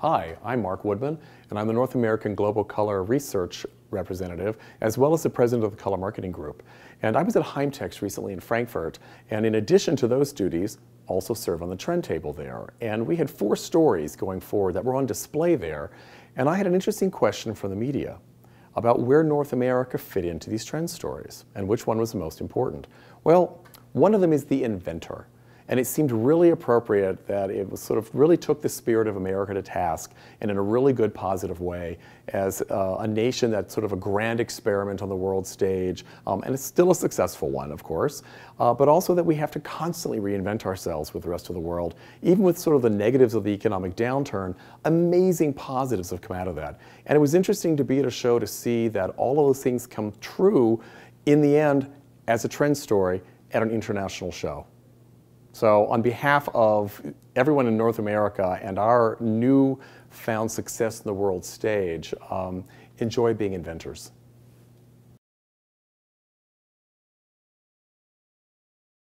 Hi, I'm Mark Woodman, and I'm the North American Global Color Research Representative, as well as the President of the Color Marketing Group. And I was at Heimtex recently in Frankfurt, and in addition to those duties, also serve on the trend table there. And we had four stories going forward that were on display there, and I had an interesting question from the media about where North America fit into these trend stories, and which one was the most important. Well, one of them is the inventor. And it seemed really appropriate that it was sort of really took the spirit of America to task and in a really good positive way as uh, a nation that's sort of a grand experiment on the world stage. Um, and it's still a successful one, of course, uh, but also that we have to constantly reinvent ourselves with the rest of the world. Even with sort of the negatives of the economic downturn, amazing positives have come out of that. And it was interesting to be at a show to see that all of those things come true in the end as a trend story at an international show. So on behalf of everyone in North America and our new found success in the world stage, um, enjoy being inventors.